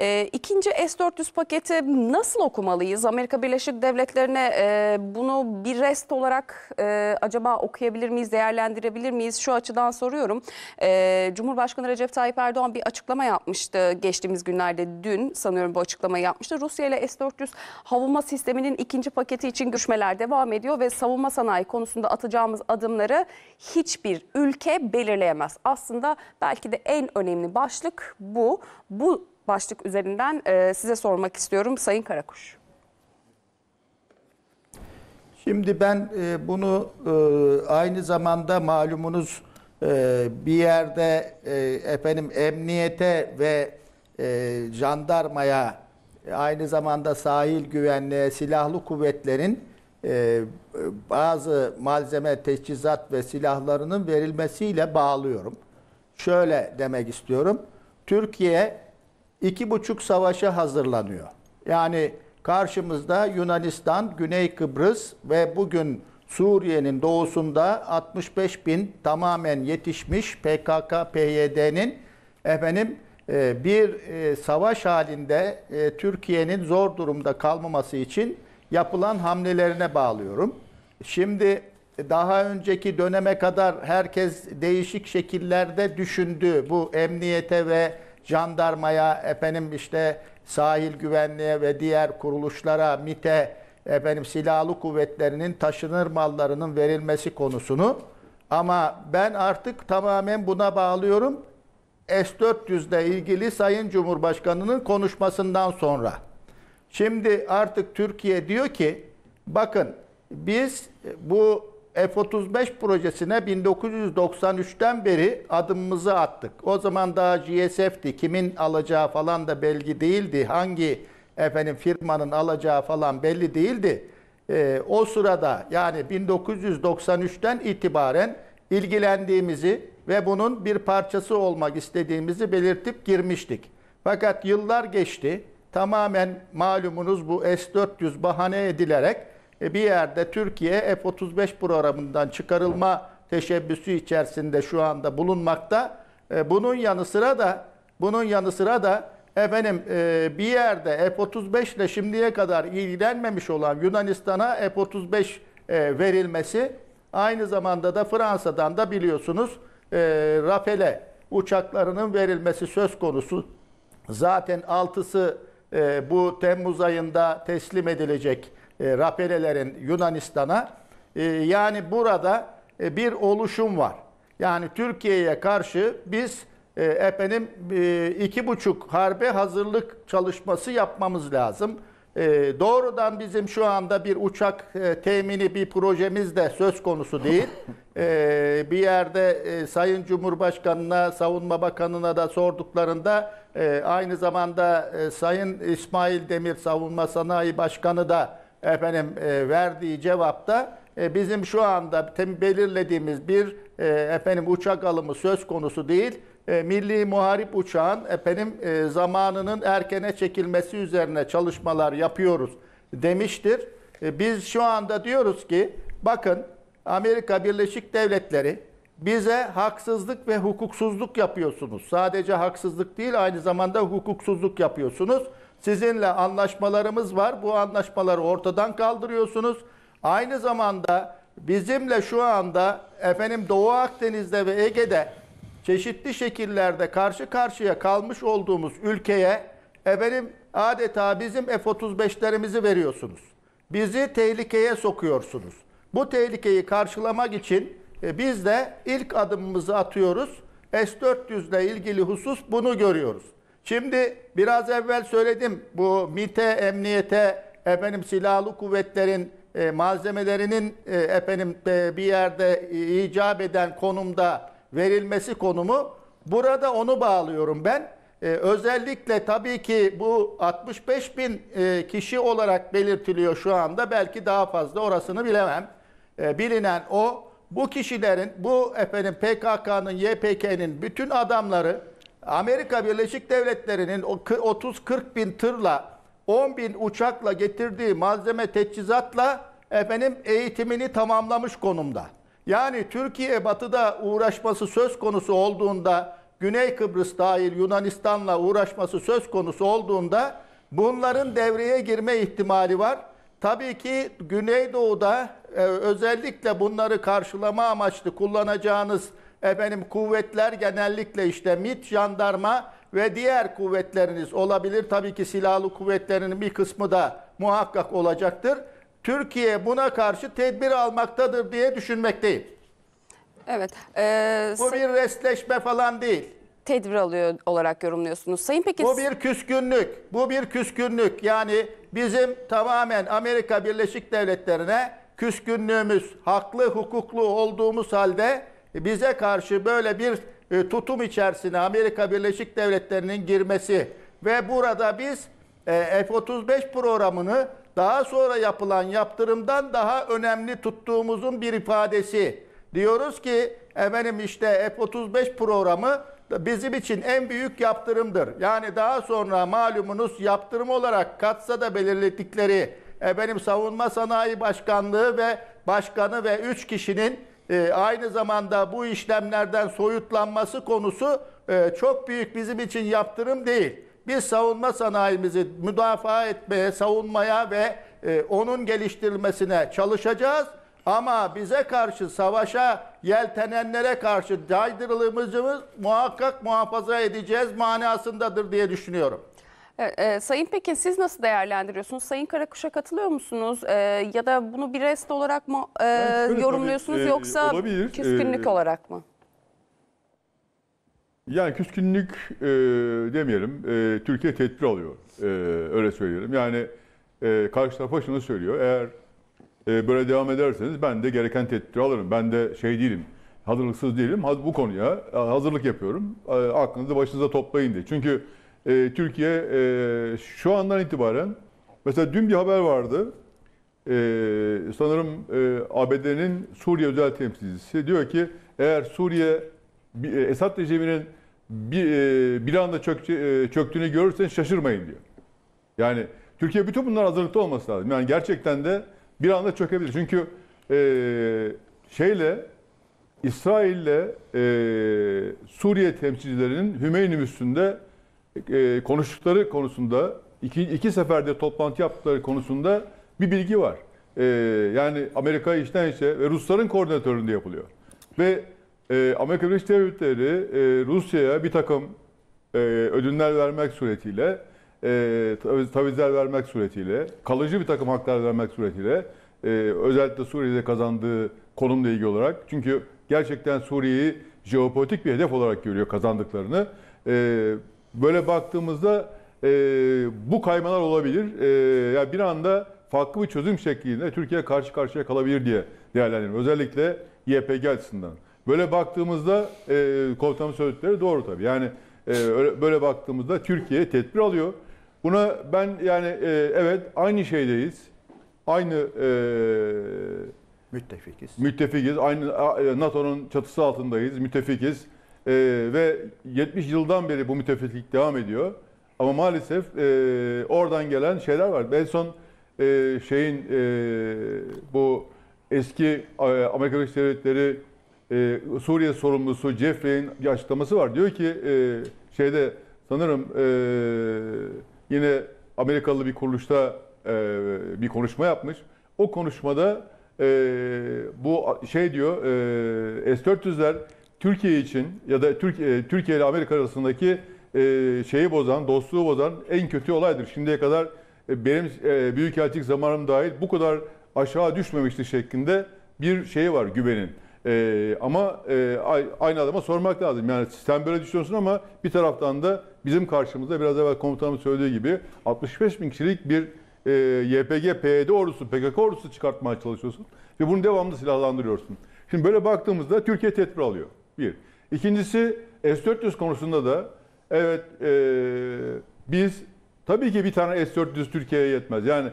E, ikinci S-400 paketi nasıl okumalıyız? Amerika Birleşik Devletleri'ne e, bunu bir rest olarak e, acaba okuyabilir miyiz, değerlendirebilir miyiz? Şu açıdan soruyorum. E, Cumhurbaşkanı Recep Tayyip Erdoğan bir açıklama yapmıştı geçtiğimiz günlerde dün sanıyorum bu açıklamayı yapmıştı. Rusya ile S-400 savunma sisteminin ikinci paketi için görüşmeler devam ediyor ve savunma sanayi konusunda atacağımız adımları hiçbir ülke belirleyemez. Aslında belki de en önemli başlık bu. Bu başlık üzerinden e, size sormak istiyorum Sayın Karakuş. Şimdi ben e, bunu e, aynı zamanda malumunuz e, bir yerde e, efendim emniyete ve e, jandarmaya aynı zamanda sahil güvenliğe silahlı kuvvetlerin e, bazı malzeme, teçhizat ve silahlarının verilmesiyle bağlıyorum. Şöyle demek istiyorum. Türkiye iki buçuk savaşa hazırlanıyor. Yani karşımızda Yunanistan, Güney Kıbrıs ve bugün Suriye'nin doğusunda 65 bin tamamen yetişmiş PKK-PYD'nin efendim e, bir e, savaş halinde e, Türkiye'nin zor durumda kalmaması için yapılan hamlelerine bağlıyorum. Şimdi daha önceki döneme kadar herkes değişik şekillerde düşündü bu emniyete ve jandarmaya, efendim işte sahil güvenliğe ve diğer kuruluşlara, MIT'e, efendim silahlı kuvvetlerinin taşınır mallarının verilmesi konusunu ama ben artık tamamen buna bağlıyorum. S-400 ile ilgili Sayın Cumhurbaşkanı'nın konuşmasından sonra. Şimdi artık Türkiye diyor ki bakın biz bu F-35 projesine 1993'ten beri adımımızı attık. O zaman daha GSF'ti. Kimin alacağı falan da belli değildi. Hangi efendim firmanın alacağı falan belli değildi. Ee, o sırada yani 1993'ten itibaren ilgilendiğimizi ve bunun bir parçası olmak istediğimizi belirtip girmiştik. Fakat yıllar geçti. Tamamen malumunuz bu S-400 bahane edilerek e, bir yerde Türkiye F-35 programından çıkarılma teşebbüsü içerisinde şu anda bulunmakta. E, bunun yanı sıra da bunun yanı sıra da efendim e, bir yerde F-35 ile şimdiye kadar ilgilenmemiş olan Yunanistan'a F-35 verilmesi aynı zamanda da Fransa'dan da biliyorsunuz Rafale uçaklarının verilmesi söz konusu. Zaten altısı bu Temmuz ayında teslim edilecek e, rapelelerin Yunanistan'a. E, yani burada e, bir oluşum var. Yani Türkiye'ye karşı biz e, efendim e, iki buçuk harbe hazırlık çalışması yapmamız lazım. E, doğrudan bizim şu anda bir uçak e, temini bir projemiz de söz konusu değil. E, bir yerde e, Sayın Cumhurbaşkanı'na, Savunma Bakanı'na da sorduklarında e, aynı zamanda e, Sayın İsmail Demir Savunma Sanayi Başkanı da efendim e, verdiği cevapta e, bizim şu anda belirlediğimiz bir e, efendim uçak alımı söz konusu değil. E, milli muharip uçağın efendim e, zamanının erkene çekilmesi üzerine çalışmalar yapıyoruz demiştir. E, biz şu anda diyoruz ki bakın Amerika Birleşik Devletleri bize haksızlık ve hukuksuzluk yapıyorsunuz. Sadece haksızlık değil aynı zamanda hukuksuzluk yapıyorsunuz. Sizinle anlaşmalarımız var. Bu anlaşmaları ortadan kaldırıyorsunuz. Aynı zamanda bizimle şu anda efendim Doğu Akdeniz'de ve Ege'de çeşitli şekillerde karşı karşıya kalmış olduğumuz ülkeye efendim adeta bizim F-35'lerimizi veriyorsunuz. Bizi tehlikeye sokuyorsunuz. Bu tehlikeyi karşılamak için e, biz de ilk adımımızı atıyoruz. S-400 ile ilgili husus bunu görüyoruz. Şimdi biraz evvel söyledim bu MİT'e, emniyete, efendim silahlı kuvvetlerin e, malzemelerinin e, efendim e, bir yerde e, icap eden konumda verilmesi konumu. Burada onu bağlıyorum ben. E, özellikle tabii ki bu 65 bin e, kişi olarak belirtiliyor şu anda. Belki daha fazla orasını bilemem. E, bilinen o bu kişilerin bu efendim PKK'nın YPK'nin bütün adamları Amerika Birleşik Devletleri'nin 30-40 bin tırla 10 bin uçakla getirdiği malzeme teçhizatla efendim eğitimini tamamlamış konumda. Yani Türkiye batıda uğraşması söz konusu olduğunda Güney Kıbrıs dahil Yunanistan'la uğraşması söz konusu olduğunda bunların devreye girme ihtimali var. Tabii ki Güneydoğu'da e, özellikle bunları karşılama amaçlı kullanacağınız Efendim kuvvetler genellikle işte MIT, jandarma ve diğer kuvvetleriniz olabilir. Tabii ki silahlı kuvvetlerinin bir kısmı da muhakkak olacaktır. Türkiye buna karşı tedbir almaktadır diye düşünmekteyim. Evet. E, Bu bir restleşme falan değil. Tedbir alıyor olarak yorumluyorsunuz. Sayın peki... Bu bir küskünlük. Bu bir küskünlük. Yani bizim tamamen Amerika Birleşik Devletleri'ne küskünlüğümüz, haklı hukuklu olduğumuz halde e, bize karşı böyle bir e, tutum içerisine Amerika Birleşik Devletleri'nin girmesi ve burada biz e, F-35 programını daha sonra yapılan yaptırımdan daha önemli tuttuğumuzun bir ifadesi. Diyoruz ki efendim işte F-35 programı bizim için en büyük yaptırımdır. Yani daha sonra malumunuz yaptırım olarak katsa da belirledikleri efendim Savunma Sanayi Başkanlığı ve Başkanı ve 3 kişinin e, aynı zamanda bu işlemlerden soyutlanması konusu e, çok büyük bizim için yaptırım değil. Biz savunma sanayimizi müdafaa etmeye, savunmaya ve e, onun geliştirilmesine çalışacağız. Ama bize karşı savaşa yeltenenlere karşı caydırılığımızı muhakkak muhafaza edeceğiz manasındadır diye düşünüyorum. Evet, e, Sayın Pekin siz nasıl değerlendiriyorsunuz? Sayın Karakuş'a katılıyor musunuz? E, ya da bunu bir rest olarak mı e, yani yorumluyorsunuz tabii, e, yoksa olabilir. E, küskünlük e, olarak mı? Yani küskünlük e, demeyelim. E, Türkiye tedbir alıyor. E, öyle söyleyelim. Yani e, karşı tarafa şunu söylüyor. Eğer e, böyle devam ederseniz ben de gereken tedbiri alırım. Ben de şey değilim hazırlıksız değilim. Bu konuya e, hazırlık yapıyorum. E, aklınızı başınıza toplayın diye. Çünkü e, Türkiye e, şu andan itibaren mesela dün bir haber vardı. E, sanırım e, ABD'nin Suriye özel temsilcisi diyor ki eğer Suriye e, Esad rejiminin bir, e, bir anda çök, e, çöktüğünü görürseniz şaşırmayın diyor. Yani Türkiye bütün bunlar hazırlıklı olması lazım. Yani gerçekten de bir anda çökebilir. Çünkü e, şeyle İsrail'le e, Suriye temsilcilerinin Hümeyni üstünde e, konuştukları konusunda iki, iki seferde toplantı yaptıkları konusunda bir bilgi var. E, yani Amerika işten işe ve Rusların koordinatöründe yapılıyor. Ve e, Amerika Birleşik Devletleri e, Rusya'ya bir takım e, ödünler vermek suretiyle e, tavizler vermek suretiyle, kalıcı bir takım haklar vermek suretiyle e, özellikle Suriye'de kazandığı konumla ilgili olarak çünkü gerçekten Suriye'yi jeopolitik bir hedef olarak görüyor kazandıklarını. E, Böyle baktığımızda e, bu kaymalar olabilir. E, ya yani bir anda farklı bir çözüm şeklinde Türkiye karşı karşıya kalabilir diye değerlendiriyorum. Özellikle YPG açısından. Böyle baktığımızda e, komutanın söyledikleri doğru tabii. Yani e, öyle, böyle baktığımızda Türkiye tedbir alıyor. Buna ben yani e, evet aynı şeydeyiz. Aynı e, müttefikiz. Müttefikiz. Aynı e, NATO'nun çatısı altındayız. Müttefikiz. E, ve 70 yıldan beri bu müttefiklik devam ediyor. Ama maalesef e, oradan gelen şeyler var. En son e, şeyin e, bu eski e, Amerika Birleşik Devletleri e, Suriye sorumlusu Jeffrey'in bir açıklaması var. Diyor ki e, şeyde sanırım e, yine Amerikalı bir kuruluşta e, bir konuşma yapmış. O konuşmada e, bu şey diyor e, S-400'ler Türkiye için ya da e, Türkiye ile Amerika arasındaki e, şeyi bozan, dostluğu bozan en kötü olaydır. Şimdiye kadar e, benim büyükelçilik zamanım dahil bu kadar aşağı düşmemişti şeklinde bir şey var güvenin. Ee, ama e, aynı adama sormak lazım. Yani sen böyle düşünüyorsun ama bir taraftan da bizim karşımızda biraz evvel komutanım söylediği gibi 65 bin kişilik bir e, YPG, PYD ordusu, PKK ordusu çıkartmaya çalışıyorsun. Ve bunu devamlı silahlandırıyorsun. Şimdi böyle baktığımızda Türkiye tedbir alıyor. Bir. İkincisi S-400 konusunda da evet e, biz tabii ki bir tane S-400 Türkiye'ye yetmez. Yani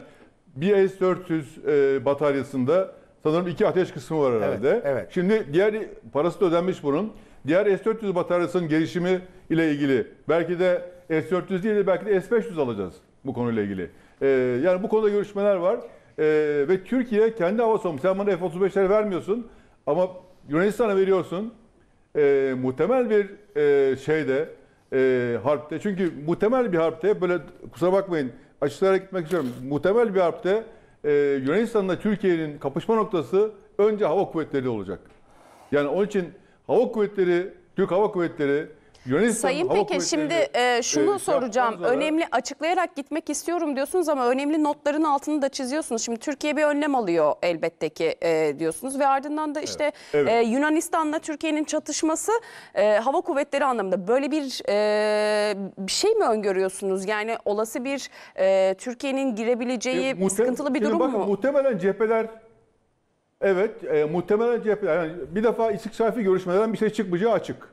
bir S-400 e, bataryasında sanırım iki ateş kısmı var herhalde. Evet, evet. Şimdi diğer parası da ödenmiş bunun. Diğer S-400 bataryasının gelişimi ile ilgili belki de S-400 değil de belki de S-500 alacağız bu konuyla ilgili. E, yani bu konuda görüşmeler var. E, ve Türkiye kendi hava savunması. Sen bana F-35'leri vermiyorsun ama Yunanistan'a veriyorsun e, muhtemel bir e, şeyde e, harpte çünkü muhtemel bir harpte böyle kusura bakmayın açıklara gitmek istiyorum. Muhtemel bir harpte e, Yunanistan'la Türkiye'nin kapışma noktası önce hava kuvvetleri olacak. Yani onun için hava kuvvetleri, Türk Hava Kuvvetleri Yunanistan Sayın Hava Pekin şimdi e, e, şunu e, soracağım. Önemli açıklayarak gitmek istiyorum diyorsunuz ama önemli notların altını da çiziyorsunuz. Şimdi Türkiye bir önlem alıyor elbette ki e, diyorsunuz ve ardından da işte evet. Evet. E, Yunanistan'la Türkiye'nin çatışması e, hava kuvvetleri anlamında böyle bir e, bir şey mi öngörüyorsunuz? Yani olası bir e, Türkiye'nin girebileceği e, sıkıntılı bir durum bakın, mu? Muhtemelen cepheler Evet, e, muhtemelen cepheler. Yani bir defa istikrarlı görüşmelerden bir şey çıkmayacağı açık.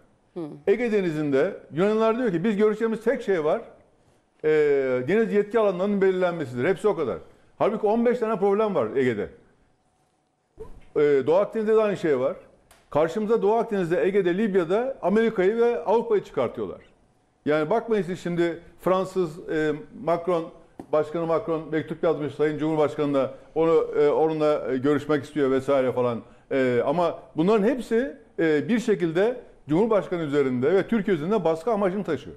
Ege Denizi'nde Yunanlar diyor ki biz görüşeceğimiz tek şey var. E, deniz yetki alanlarının belirlenmesidir. Hepsi o kadar. Halbuki 15 tane problem var Ege'de. E, Doğu Akdeniz'de de aynı şey var. Karşımıza Doğu Akdeniz'de, Ege'de, Libya'da Amerika'yı ve Avrupa'yı çıkartıyorlar. Yani bakmayın siz şimdi Fransız e, Macron Başkanı Macron mektup yazmış Sayın Cumhurbaşkanı'na onu e, onunla e, görüşmek istiyor vesaire falan. E, ama bunların hepsi e, bir şekilde Cumhurbaşkanı üzerinde ve Türkiye üzerinde baskı amacını taşıyor.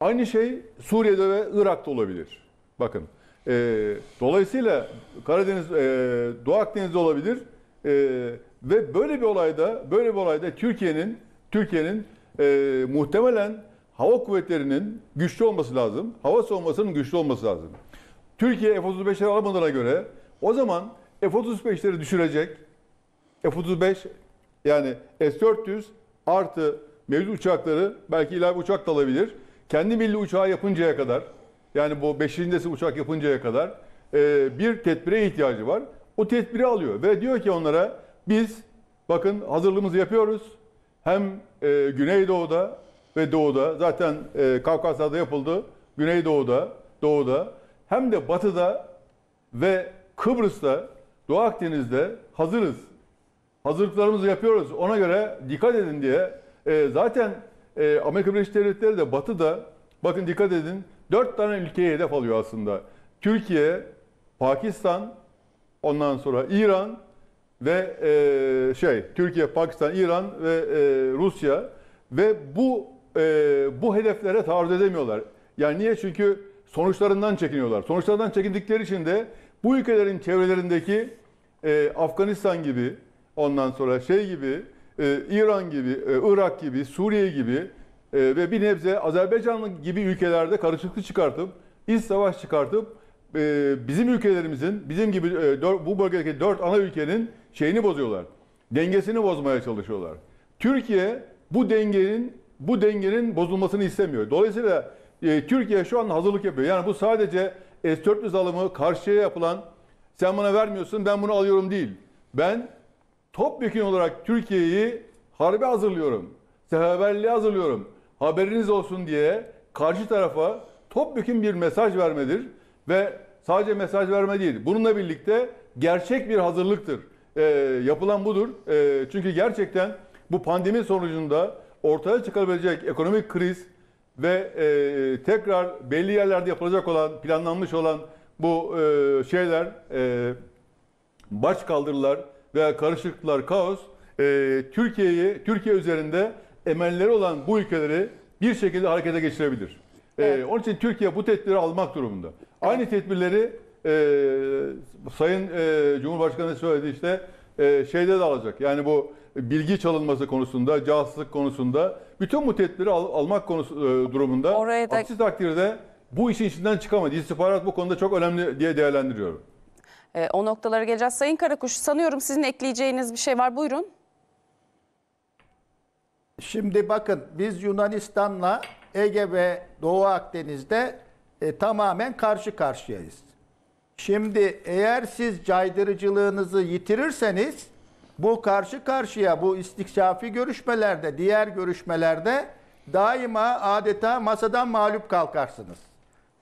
Aynı şey Suriye'de ve Irak'ta olabilir. Bakın. E, dolayısıyla Karadeniz, e, Doğu Akdeniz'de olabilir. E, ve böyle bir olayda, böyle bir olayda Türkiye'nin Türkiye'nin e, muhtemelen hava kuvvetlerinin güçlü olması lazım. Hava savunmasının güçlü olması lazım. Türkiye F-35'leri alamadığına göre o zaman F-35'leri düşürecek. F-35 yani S-400 artı mevcut uçakları belki ilave uçak da alabilir. Kendi milli uçağı yapıncaya kadar yani bu 5. uçak yapıncaya kadar e, bir tedbire ihtiyacı var. O tedbiri alıyor ve diyor ki onlara biz bakın hazırlığımızı yapıyoruz. Hem e, Güneydoğu'da ve Doğu'da zaten e, Kafkasya'da yapıldı. Güneydoğu'da, Doğu'da hem de Batı'da ve Kıbrıs'ta Doğu Akdeniz'de hazırız hazırlıklarımızı yapıyoruz. Ona göre dikkat edin diye e, zaten e, Amerika Birleşik Devletleri de Batı da bakın dikkat edin dört tane ülkeye hedef alıyor aslında. Türkiye, Pakistan, ondan sonra İran ve e, şey Türkiye, Pakistan, İran ve e, Rusya ve bu e, bu hedeflere taarruz edemiyorlar. Yani niye? Çünkü sonuçlarından çekiniyorlar. Sonuçlardan çekindikleri için de bu ülkelerin çevrelerindeki e, Afganistan gibi, Ondan sonra şey gibi, e, İran gibi, e, Irak gibi, Suriye gibi e, ve bir nebze Azerbaycan gibi ülkelerde karışıklık çıkartıp, iç savaş çıkartıp e, bizim ülkelerimizin, bizim gibi e, dör, bu bölgedeki dört ana ülkenin şeyini bozuyorlar. Dengesini bozmaya çalışıyorlar. Türkiye bu dengenin bu dengenin bozulmasını istemiyor. Dolayısıyla e, Türkiye şu an hazırlık yapıyor. Yani bu sadece S-400 alımı karşıya yapılan sen bana vermiyorsun ben bunu alıyorum değil. Ben topyekun olarak Türkiye'yi harbe hazırlıyorum. Seferberliğe hazırlıyorum. Haberiniz olsun diye karşı tarafa topyekun bir mesaj vermedir ve sadece mesaj verme değil. Bununla birlikte gerçek bir hazırlıktır. E, yapılan budur. E, çünkü gerçekten bu pandemi sonucunda ortaya çıkabilecek ekonomik kriz ve e, tekrar belli yerlerde yapılacak olan, planlanmış olan bu e, şeyler, e, baş kaldırılar, veya karışıklıklar, kaos e, Türkiye'yi, Türkiye üzerinde emelleri olan bu ülkeleri bir şekilde harekete geçirebilir. E, evet. E, onun için Türkiye bu tedbirleri almak durumunda. Evet. Aynı tedbirleri e, Sayın e, Cumhurbaşkanı söyledi işte e, şeyde de alacak. Yani bu bilgi çalınması konusunda, casusluk konusunda bütün bu tedbirleri al, almak konusu, e, durumunda. Oraya da... Aksi takdirde bu işin içinden çıkamayız. İstihbarat bu konuda çok önemli diye değerlendiriyorum. E, o noktalara geleceğiz. Sayın Karakuş sanıyorum sizin ekleyeceğiniz bir şey var. Buyurun. Şimdi bakın biz Yunanistan'la Ege ve Doğu Akdeniz'de e, tamamen karşı karşıyayız. Şimdi eğer siz caydırıcılığınızı yitirirseniz bu karşı karşıya bu istikşafi görüşmelerde, diğer görüşmelerde daima adeta masadan mağlup kalkarsınız.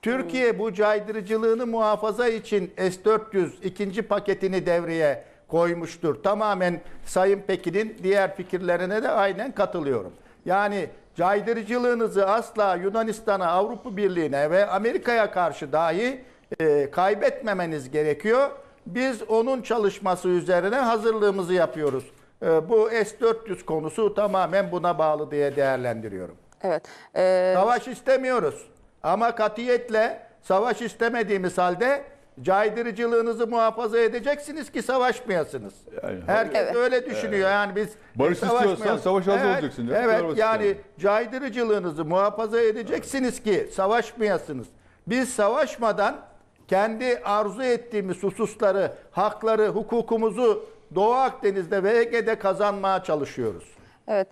Türkiye bu caydırıcılığını muhafaza için S-400 ikinci paketini devreye koymuştur. Tamamen Sayın Pekin'in diğer fikirlerine de aynen katılıyorum. Yani caydırıcılığınızı asla Yunanistan'a, Avrupa Birliği'ne ve Amerika'ya karşı dahi e, kaybetmemeniz gerekiyor. Biz onun çalışması üzerine hazırlığımızı yapıyoruz. E, bu S-400 konusu tamamen buna bağlı diye değerlendiriyorum. Evet. Ee... Savaş istemiyoruz. Ama katiyetle savaş istemediğimiz halde caydırıcılığınızı muhafaza edeceksiniz ki savaşmayasınız. Yani, Herkes evet. öyle düşünüyor. Ee, yani biz barış istiyorsan savaş hazır evet, olacaksın. Canım. Evet yani yani caydırıcılığınızı muhafaza edeceksiniz evet. ki savaşmayasınız. Biz savaşmadan kendi arzu ettiğimiz hususları, hakları, hukukumuzu Doğu Akdeniz'de ve Ege'de kazanmaya çalışıyoruz. Evet.